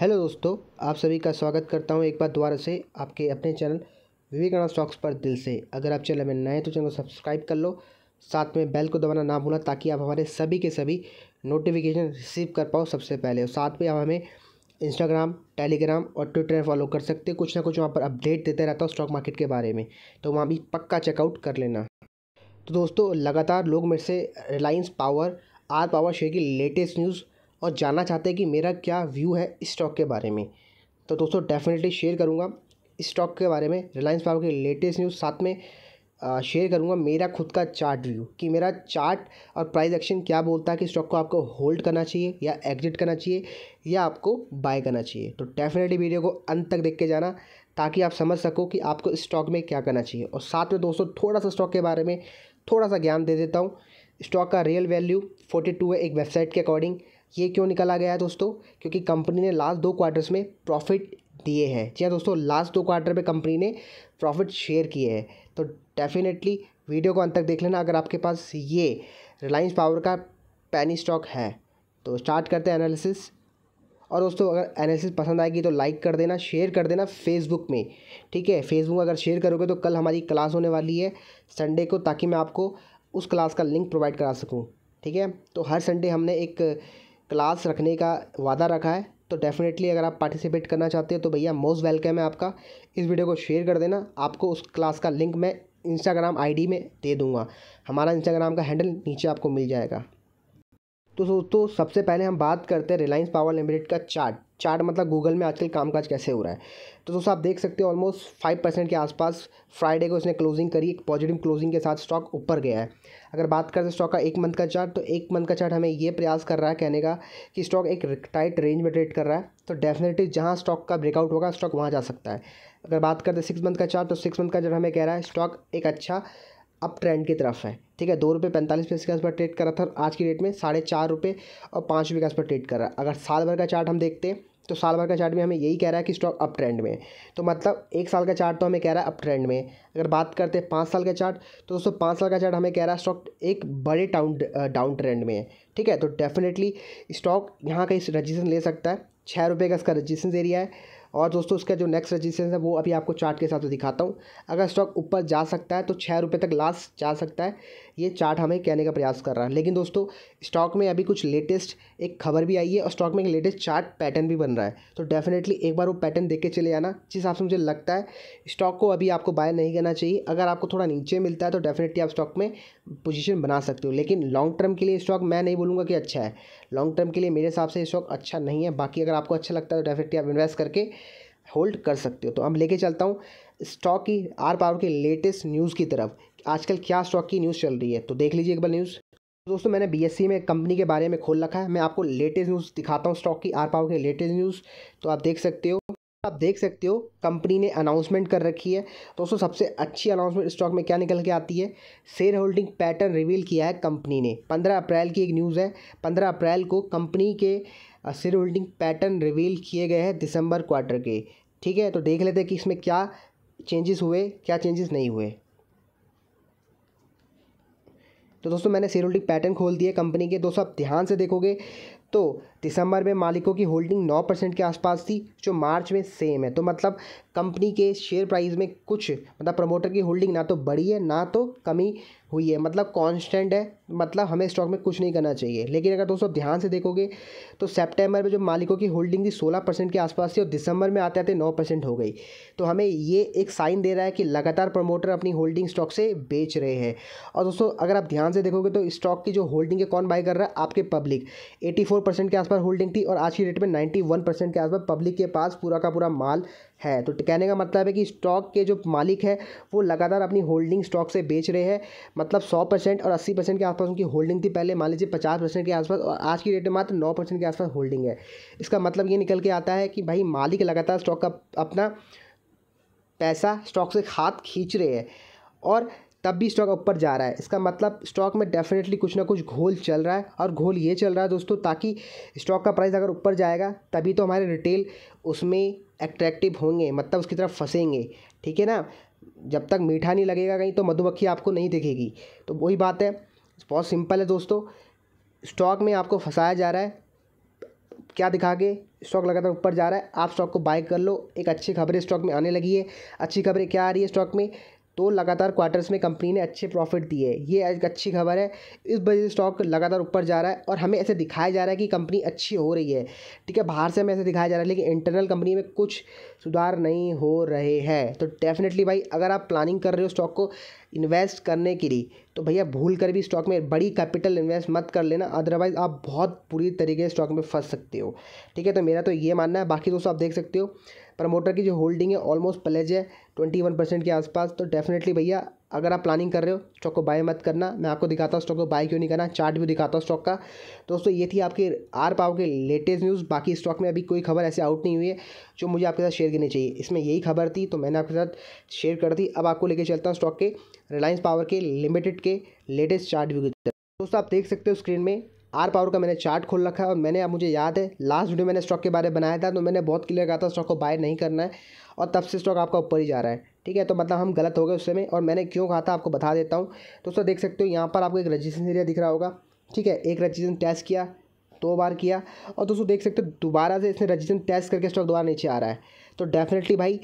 hello दोस्तों आप सभी का स्वागत करता हूं एक बार दोबारा से आपके अपने चैनल विवेकानंद स्टॉक्स पर दिल से अगर आप चैनल में नए हैं तो चैनल को सब्सक्राइब कर लो साथ में बेल को दबाना ना भूलना ताकि आप हमारे सभी के सभी नोटिफिकेशन रिसीव कर पाओ सबसे पहले और साथ में आप हमें इंस्टाग्राम टेलीग्राम और ट्विटर फॉलो कर सकते हैं कुछ ना कुछ वहाँ पर अपडेट देते रहता हूँ स्टॉक मार्केट के बारे में तो वहाँ भी पक्का चेकआउट कर लेना तो दोस्तों लगातार लोग मेरे से Reliance power R power share की लेटेस्ट न्यूज़ और जानना चाहते हैं कि मेरा क्या व्यू है इस स्टॉक के बारे में तो दोस्तों डेफिनेटली शेयर करूँगा इस स्टॉक के बारे में रिलायंस पावर के लेटेस्ट न्यूज़ साथ में शेयर करूँगा मेरा खुद का चार्ट व्यू कि मेरा चार्ट और प्राइस एक्शन क्या बोलता है कि स्टॉक को आपको होल्ड करना चाहिए या एग्जिट करना चाहिए या आपको बाय करना चाहिए तो डेफिनेटली वीडियो को अंत तक देख के जाना ताकि आप समझ सको कि आपको स्टॉक में क्या करना चाहिए और साथ में दोस्तों थोड़ा सा स्टॉक के बारे में थोड़ा सा ज्ञान दे देता हूँ स्टॉक का रियल वैल्यू फोर्टी टू है एक वेबसाइट के अकॉर्डिंग ये क्यों निकाला गया है दोस्तों क्योंकि कंपनी ने लास्ट दो क्वार्टर्स में प्रॉफिट दिए हैं जी हाँ दोस्तों लास्ट दो क्वार्टर में कंपनी ने प्रॉफिट शेयर किए हैं तो डेफिनेटली वीडियो को अंत तक देख लेना अगर आपके पास ये रिलायंस पावर का पैनी स्टॉक है तो स्टार्ट करते हैं एनालिसिस और दोस्तों अगर एनालिसिस पसंद आएगी तो लाइक कर देना शेयर कर देना फेसबुक में ठीक है फेसबुक अगर शेयर करोगे तो कल हमारी क्लास होने वाली है संडे को ताकि मैं आपको उस क्लास का लिंक प्रोवाइड करा सकूँ ठीक है तो हर संडे हमने एक क्लास रखने का वादा रखा है तो डेफिनेटली अगर आप पार्टिसिपेट करना चाहते हो तो भैया मोस्ट वेलकम है आपका इस वीडियो को शेयर कर देना आपको उस क्लास का लिंक मैं इंस्टाग्राम आईडी में दे दूँगा हमारा इंस्टाग्राम का हैंडल नीचे आपको मिल जाएगा तो दोस्तों सबसे पहले हम बात करते हैं रिलायंस पावर लिमिटेड का चार्ट चार्ट मतलब गूगल में आजकल कामकाज कैसे हो रहा है तो दोस्तों आप देख सकते हो ऑलमोस्ट फाइव परसेंट के आसपास फ्राइडे को इसने क्लोजिंग करी एक पॉजिटिव क्लोजिंग के साथ स्टॉक ऊपर गया है अगर बात करते स्टॉक का एक मंथ का चार्ट तो एक मंथ का चार्ट हमें ये प्रयास कर रहा है कहने का कि स्टॉक एक टाइट रेंज में ट्रेड कर रहा है तो डेफिनेटली जहाँ स्टॉक का ब्रेकआउट होगा स्टॉक वहाँ जा सकता है अगर बात करते सिक्स मंथ का चार्ट तो सिक्स मंथ का चार्ट हमें कह रहा है स्टॉक एक अच्छा अप ट्रेंड की तरफ है ठीक है दो रुपये पैंतालीस पैसे के आसपास ट्रेड कर रहा था आज की डेट में साढ़े चार रुपये और पाँच रुपये के आसपास ट्रेड कर रहा है अगर साल भर का चार्ट हम देखते हैं तो साल भर का चार्ट में हमें यही कह रहा है कि स्टॉक अप ट्रेंड में है तो मतलब एक साल का चार्ट तो हमें कह रहा है अप ट्रेंड में अगर बात करते हैं पाँच साल का चार्ट तो दोस्तों पाँच साल का चार्ट हमें कह रहा है स्टॉक एक बड़े डाउन डाउन ट्रेंड में है ठीक है तो डेफिनेटली स्टॉक यहाँ का इस रजिस्ट्रेशन ले सकता है छः रुपये का इसका रजिस्ट्रेशन एरिया है और दोस्तों उसका जो नेक्स्ट रजिस्टेंस है वो अभी आपको चार्ट के साथ दिखाता हूँ अगर स्टॉक ऊपर जा सकता है तो छः रुपये तक लास्ट जा सकता है ये चार्ट हमें कहने का प्रयास कर रहा है लेकिन दोस्तों स्टॉक में अभी कुछ लेटेस्ट एक खबर भी आई है और स्टॉक में एक लेटेस्ट चार्ट पैटर्न भी बन रहा है तो डेफिनेटली एक बार वो पैटर्न देख के चले जाना जिस हिसाब से मुझे लगता है स्टॉक को अभी आपको बाय नहीं करना चाहिए अगर आपको थोड़ा नीचे मिलता है तो डेफिनेटली आप स्टॉक में पोजिशन बना सकते हो लेकिन लॉन्ग टर्म के लिए स्टॉक मैं नहीं बोलूँगा कि अच्छा है लॉन्ग टर्म के लिए मेरे हिसाब से स्टॉक अच्छा नहीं है बाकी अगर आपको अच्छा लगता है तो डेफिनेटली आप इन्वेस्ट करके होल्ड कर सकते हो तो अब लेके चलता हूँ स्टॉक की आर पावर के लेटेस्ट न्यूज़ की तरफ आजकल क्या स्टॉक की न्यूज़ चल रही है तो देख लीजिए एक बार न्यूज़ दोस्तों मैंने बी में कंपनी के बारे में खोल रखा है मैं आपको लेटेस्ट न्यूज़ दिखाता हूँ स्टॉक की आर पाओ के लेटेस्ट न्यूज़ तो आप देख सकते हो आप देख सकते हो कंपनी ने अनाउंसमेंट कर रखी है दोस्तों सबसे अच्छी अनाउंसमेंट स्टॉक में क्या निकल के आती है शेयर होल्डिंग पैटर्न रिवील किया है कंपनी ने पंद्रह अप्रैल की एक न्यूज़ है पंद्रह अप्रैल को कंपनी के शेयर होल्डिंग पैटर्न रिवील किए गए हैं दिसंबर क्वार्टर के ठीक है तो देख लेते हैं कि इसमें क्या चेंजेस हुए क्या चेंजेस नहीं हुए तो दोस्तों मैंने शेयर होल्डिंग पैटर्न खोल दिया कंपनी के दोस्तों आप ध्यान से देखोगे तो दिसंबर में मालिकों की होल्डिंग नौ परसेंट के आसपास थी जो मार्च में सेम है तो मतलब कंपनी के शेयर प्राइस में कुछ मतलब प्रमोटर की होल्डिंग ना तो बढ़ी है ना तो कमी हुई है मतलब कांस्टेंट है मतलब हमें स्टॉक में कुछ नहीं करना चाहिए लेकिन अगर दोस्तों ध्यान से देखोगे तो सितंबर में जो मालिकों की होल्डिंग थी सोलह परसेंट के आसपास थी और दिसंबर में आते आते नौ परसेंट हो गई तो हमें ये एक साइन दे रहा है कि लगातार प्रमोटर अपनी होल्डिंग स्टॉक से बेच रहे हैं और दोस्तों अगर आप ध्यान से देखोगे तो स्टॉक की जो होल्डिंग है कौन बाय कर रहा है आपके पब्लिक एटी फोर परसेंट के आसपास होल्डिंग थी और आज की डेट में नाइन्टी वन परसेंट के आसपास पब्लिक के पास पूरा का पूरा माल है तो कहने का मतलब है कि स्टॉक के जो मालिक है वो लगातार अपनी होल्डिंग स्टॉक से बेच रहे हैं मतलब मतलब सौ परसेंट और अस्सी परसेंट के आसपास उनकी होल्डिंग थी पहले मान लीजिए पचास परसेंट के आसपास और आज की डेट में मात्र नौ परसेंट के आसपास होल्डिंग है इसका मतलब ये निकल के आता है कि भाई मालिक लगातार स्टॉक का अपना पैसा स्टॉक से हाथ खींच रहे हैं और तब भी स्टॉक ऊपर जा रहा है इसका मतलब स्टॉक में डेफिनेटली कुछ ना कुछ घोल चल रहा है और घोल ये चल रहा है दोस्तों ताकि स्टॉक का प्राइस अगर ऊपर जाएगा तभी तो हमारे रिटेल उसमें अट्रैक्टिव होंगे मतलब उसकी तरफ फंसेंगे ठीक है ना जब तक मीठा नहीं लगेगा कहीं तो मधुमक्खी आपको नहीं दिखेगी तो वही बात है बहुत सिंपल है दोस्तों स्टॉक में आपको फंसाया जा रहा है क्या दिखा के स्टॉक लगातार ऊपर जा रहा है आप स्टॉक को बाय कर लो एक अच्छी खबरें स्टॉक में आने लगी है अच्छी खबरें क्या आ रही है स्टॉक में तो लगातार क्वार्टर्स में कंपनी ने अच्छे प्रॉफिट दिए ये एक अच्छी खबर है इस वजह से स्टॉक लगातार ऊपर जा रहा है और हमें ऐसे दिखाया जा रहा है कि कंपनी अच्छी हो रही है ठीक है बाहर से हमें ऐसे दिखाया जा रहा है लेकिन इंटरनल कंपनी में कुछ सुधार नहीं हो रहे हैं तो डेफिनेटली भाई अगर आप प्लानिंग कर रहे हो स्टॉक को इन्वेस्ट करने के लिए तो भैया भूल कर भी स्टॉक में बड़ी कैपिटल इन्वेस्ट मत कर लेना अदरवाइज़ आप बहुत बुरी तरीके से स्टॉक में फंस सकते हो ठीक है तो मेरा तो ये मानना है बाकी दोस्तों आप देख सकते हो प्रमोटर की जो होल्डिंग है ऑलमोस्ट प्लेज है ट्वेंटी वन परसेंट के आसपास तो डेफिनेटली भैया अगर आप प्लानिंग कर रहे हो स्टॉक को बाय मत करना मैं आपको दिखाता हूँ स्टॉक को बाय क्यों नहीं करना चार्ट भी दिखाता हूँ स्टॉक का दोस्तों ये थी आपके आर पाव के लेटेस्ट न्यूज़ बाकी स्टॉक में अभी कोई खबर ऐसे आउट नहीं हुई है जो मुझे आपके साथ शेयर करनी चाहिए इसमें यही खबर थी तो मैंने आपके साथ शेयर कर दी अब आपको लेके चलता हूँ स्टॉक के रिलायंस पावर के लिमिटेड के लेटेस्ट चार्ट व्यू की दोस्तों आप देख सकते हो स्क्रीन में आर पावर का मैंने चार्ट खोल रखा है और मैंने अब मुझे याद है लास्ट वीडियो मैंने स्टॉक के बारे में बनाया था तो मैंने बहुत क्लियर कहा था स्टॉक को बाय नहीं करना है और तब से स्टॉक आपका ऊपर ही जा रहा है ठीक है तो मतलब हम गलत हो गए उस समय और मैंने क्यों कहा था आपको बता देता हूँ दोस्तों देख सकते हो यहाँ पर आपको एक रजिस्ट्रेशन एरिया दिख रहा होगा ठीक है एक रजिस्ट्रेशन टेस्ट किया दो बार किया और दोस्तों देख सकते हो दोबारा से इसने रजिस्ट्रेशन टेस्ट करके स्टॉक दोबारा नीचे आ रहा है तो डेफिनेटली भाई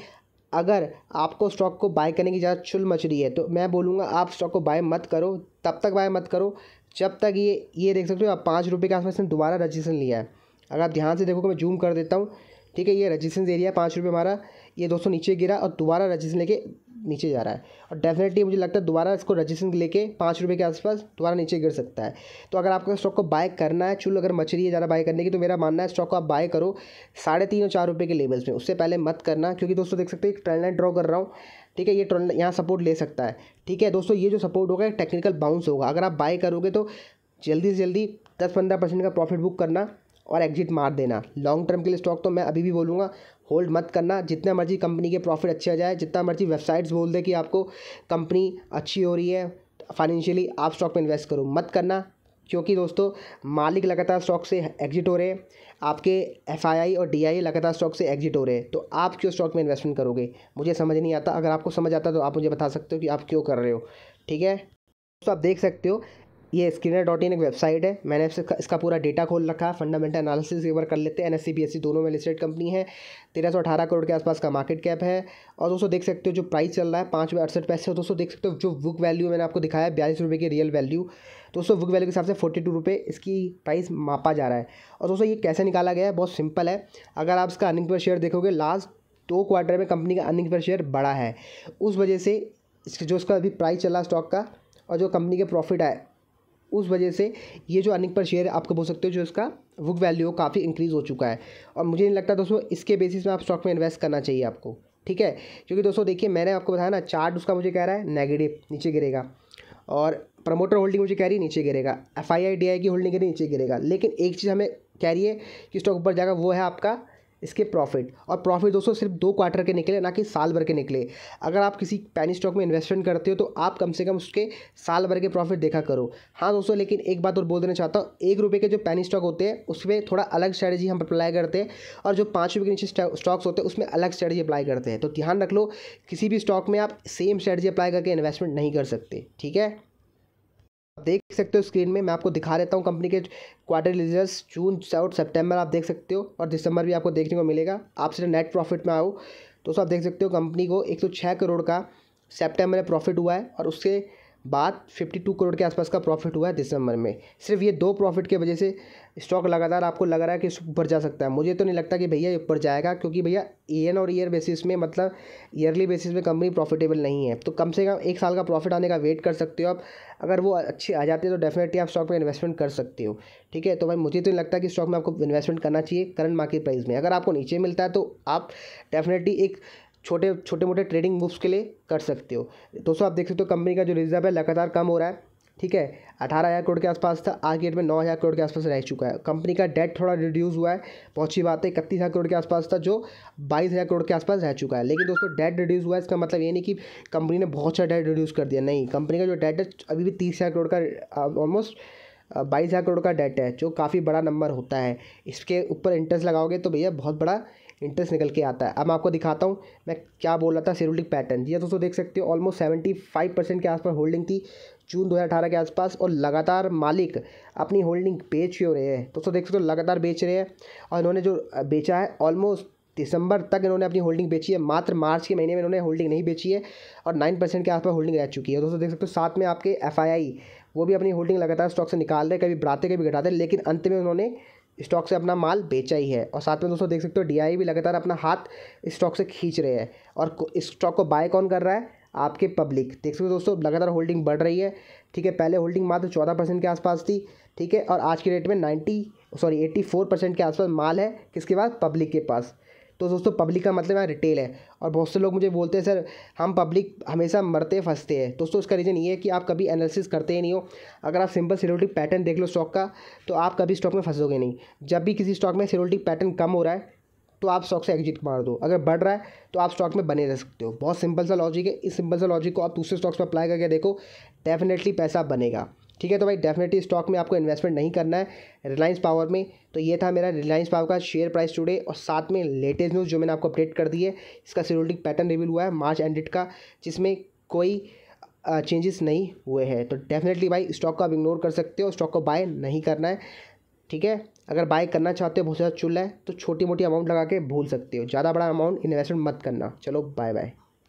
अगर आपको स्टॉक को बाय करने की ज़्यादा चुल मच रही है तो मैं बोलूँगा आप स्टॉक को बाय मत करो तब तक बाय मत करो जब तक ये ये देख सकते हो आप पाँच रुपये के आसपास ने दोबारा रजिस्ट्रेशन लिया है अगर आप ध्यान से देखो मैं जूम कर देता हूँ ठीक है ये रजिस्ट्रेशन एरिया पाँच रुपये हमारा ये दोस्तों नीचे गिरा और दोबारा रजिस्ट्रेशन लेके नीचे जा रहा है और डेफिनेटली मुझे लगता है दोबारा इसको रजिस्ट्रेशन लेके पाँच रुपये के आसपास दोबारा नीचे गिर सकता है तो अगर आपका स्टॉक को बाय करना है चुल अगर मछली है ज़्यादा बाय करने की तो मेरा मानना है स्टॉक को आप बाय करो साढ़े तीन और चार रुपये के लेवल्स में उससे पहले मत करना क्योंकि दोस्तों देख सकते हो एक ट्रेंड लाइन ड्रॉ कर रहा हूँ ठीक है ये ट्रेंड यहाँ सपोर्ट ले सकता है ठीक है दोस्तों ये जो सपोर्ट होगा टेक्निकल बाउंस होगा अगर आप बाय करोगे तो जल्दी से जल्दी दस पंद्रह परसेंट का प्रॉफिट बुक करना और एग्जिट मार देना लॉन्ग टर्म के लिए स्टॉक तो मैं अभी भी बोलूँगा होल्ड मत करना जितना मर्जी कंपनी के प्रॉफिट अच्छे आ जाए जितना मर्जी वेबसाइट्स बोल दे कि आपको कंपनी अच्छी हो रही है फाइनेंशियली आप स्टॉक में इन्वेस्ट करो मत करना क्योंकि दोस्तों मालिक लगातार स्टॉक से एग्जिट हो रहे हैं आपके एफ और डी लगातार स्टॉक से एग्जिट हो रहे हैं तो आप क्यों स्टॉक में इन्वेस्टमेंट करोगे मुझे समझ नहीं आता अगर आपको समझ आता तो आप मुझे बता सकते हो कि आप क्यों कर रहे हो ठीक है तो आप देख सकते हो ये स्क्रीनर डॉट इन एक वेबसाइट है मैंने इसका पूरा डेटा खोल रखा है फंडामेंटल एनालिसिस एक बार कर लेते हैं N S C B S C दोनों में लिस्टेड कंपनी है तेरह सौ अठारह करोड़ के आसपास का मार्केट कैप है और दोस्तों देख सकते हो जो प्राइस चल रहा है पाँच में अड़सठ पैसे तो दोस्तों देख सकते हो जो बुक वैल्यू मैंने आपको दिखाया है बयालीस रुपये की रियल वैल्यू तो दोस्तों बुक वैल्यू के हिसाब से फोर्टी टू रुपये इसकी प्राइस मापा जा रहा है और दोस्तों ये कैसे निकाला गया है बहुत सिंपल है अगर आप इसका अर्निंग पर शेयर देखोगे लास्ट दो क्वार्टर में कंपनी का अर्निंग पर शेयर बढ़ा है उस वजह से जो उसका अभी प्राइस चला स्टॉक का और जो कंपनी के प्रॉफिट आए उस वजह से ये जो अर्निंग पर शेयर आपको बोल सकते हो जो इसका बुक वैल्यू काफ़ी इंक्रीज़ हो चुका है और मुझे नहीं लगता दोस्तों इसके बेसिस में आप स्टॉक में इन्वेस्ट करना चाहिए आपको ठीक है क्योंकि दोस्तों देखिए मैंने आपको बताया ना चार्ट उसका मुझे कह रहा है नेगेटिव नीचे गिरेगा और प्रमोटर होल्डिंग मुझे कह रही नीचे गिरेगा F I I D I की होल्डिंग के नीचे गिरेगा लेकिन एक चीज़ हमें कह रही है कि स्टॉक ऊपर जाएगा वो है आपका इसके प्रॉफिट और प्रॉफिट दोस्तों सिर्फ दो क्वार्टर के निकले ना कि साल भर के निकले अगर आप किसी पैनी स्टॉक में इन्वेस्टमेंट करते हो तो आप कम से कम उसके साल भर के प्रॉफिट देखा करो हाँ दोस्तों लेकिन एक बात और बोल देना चाहता हूँ एक रुपये के जो पैनी स्टॉक होते हैं उसमें थोड़ा अलग स्ट्रैटेजी हम अप्लाई करते हैं और जो पाँच रुपये के नीचे स्टॉक्स होते हैं उसमें अलग स्ट्रैटेजी अप्लाई करते हैं तो ध्यान रख लो किसी भी स्टॉक में आप सेम स्ट्रैटेजी अप्लाई करके इन्वेस्टमेंट नहीं कर सकते ठीक है देख सकते हो स्क्रीन में मैं आपको दिखा देता हूँ कंपनी के क्वार्टर रिजल्ट जून और सेप्टेम्बर आप देख सकते हो और दिसंबर भी आपको देखने को मिलेगा आप सीधे नेट प्रॉफिट में आओ तो आप देख सकते हो कंपनी को एक करोड़ का सेप्टेम्बर में प्रॉफिट हुआ है और उसके बात 52 करोड़ के आसपास का प्रॉफिट हुआ है दिसंबर में सिर्फ ये दो प्रॉफिट की वजह से स्टॉक लगातार आपको लग रहा है कि ऊपर जा सकता है मुझे तो नहीं लगता कि भैया ऊपर जाएगा क्योंकि भैया ईयर और ईयर बेसिस में मतलब ईयरली बेसिस में कंपनी प्रॉफिटेबल नहीं है तो कम से कम एक साल का प्रॉफिट आने का वेट कर सकते हो आप अगर वो अच्छे आ जाते हैं तो डेफिनेटली आप स्टॉक में इन्वेस्टमेंट कर सकते हो ठीक है तो भाई मुझे तो नहीं लगता कि स्टॉक में आपको इन्वेस्टमेंट करना चाहिए करंट मार्केट प्राइस में अगर आपको नीचे मिलता है तो आप डेफिनेटली एक छोटे छोटे मोटे ट्रेडिंग मूव्स के लिए कर सकते हो दोस्तों आप देख सकते हो कंपनी का जो रिजर्व है लगातार कम हो रहा है ठीक है अठारह हज़ार करोड़ के आसपास था आज डेट में नौ हज़ार करोड़ के आसपास रह चुका है कंपनी का डेट थोड़ा रिड्यूस हुआ है पहुंची बात है इकतीस हज़ार करोड़ के आसपास था जो बाईस हज़ार करोड़ के आसपास रह चुका है लेकिन दोस्तों डेट रिड्यूस हुआ है इसका मतलब ये नहीं कि कंपनी ने बहुत सारा डेट रिड्यूस कर दिया नहीं कंपनी का जो डेट है अभी भी तीस हज़ार करोड़ का ऑलमोस्ट बाईस हज़ार करोड़ का डेट है जो काफ़ी बड़ा नंबर होता है इसके ऊपर इंटरेस्ट लगाओगे तो भैया बहुत बड़ा इंटरेस्ट निकल के आता है अब मैं आपको दिखाता हूँ मैं क्या बोल रहा था सिरोटिक पैटर्न ये दोस्तों देख सकते हो ऑलमोस्ट सेवेंटी फाइव परसेंट के आसपास होल्डिंग थी जून दो हज़ार अठारह के आसपास और लगातार मालिक अपनी होल्डिंग बेच क्यों रहे हैं दोस्तों देख सकते हो लगातार बेच रहे हैं और इन्होंने जो बेचा है ऑलमोस्ट दिसंबर तक इन्होंने अपनी होल्डिंग बेची है मात्र मार्च के महीने में इन्होंने होल्डिंग नहीं बेची है और नाइन परसेंट के आसपास होल्डिंग रह चुकी है दोस्तों देख सकते हो साथ में आपके एफ वो भी अपनी होल्डिंग लगातार स्टॉक से निकाल रहे कभी बढ़ाते कभी घटाते लेकिन अंत में उन्होंने स्टॉक से अपना माल बेचा ही है और साथ में दोस्तों देख सकते हो डीआई भी लगातार अपना हाथ स्टॉक से खींच रहे हैं और स्टॉक को बाय कौन कर रहा है आपके पब्लिक देख सकते हो दोस्तों लगातार होल्डिंग बढ़ रही है ठीक है पहले होल्डिंग मात्र चौदह परसेंट के आसपास थी ठीक है और आज के डेट में ninety sorry eighty four percent के आसपास माल है किसके पास पब्लिक के पास तो दोस्तों पब्लिक का मतलब यहाँ रिटेल है और बहुत से लोग मुझे बोलते हैं सर हम पब्लिक हमेशा मरते फंसते हैं दोस्तों इसका रीज़न ये है कि आप कभी एनालिसिस करते ही नहीं हो अगर आप सिंपल सिरोल्टिक पैटर्न देख लो स्टॉक का तो आप कभी स्टॉक में फंसोगे नहीं जब भी किसी स्टॉक में सिरोल्टिक पैटर्न कम हो रहा है तो आप स्टॉक से एग्जिट मार दो अगर बढ़ रहा है तो आप स्टॉक में बने रह सकते हो बहुत सिंपल सा लॉजिक है इस सिंपल सा लॉजिक को आप दूसरे स्टॉक्स पर अप्लाई करके देखो डेफिनेटली पैसा बनेगा ठीक है तो भाई डेफिनेटली स्टॉक में आपको इन्वेस्टमेंट नहीं करना है रिलायंस पावर में तो ये था मेरा रिलायंस पावर का शेयर प्राइस टुडे और साथ में लेटेस्ट न्यूज़ जो मैंने आपको अपडेट कर दी है इसका सिक्योरिटी पैटर्न रिवील हुआ है मार्च एंडेड का जिसमें कोई चेंजेस नहीं हुए हैं तो डेफिनेटली भाई स्टॉक को आप इग्नोर कर सकते हो स्टॉक को बाय नहीं करना है ठीक है अगर बाय करना चाहते हो बहुत ज़्यादा चुल्ला है तो छोटी मोटी अमाउंट लगा के भूल सकते हो ज़्यादा बड़ा अमाउंट इन्वेस्टमेंट मत करना चलो बाय बाय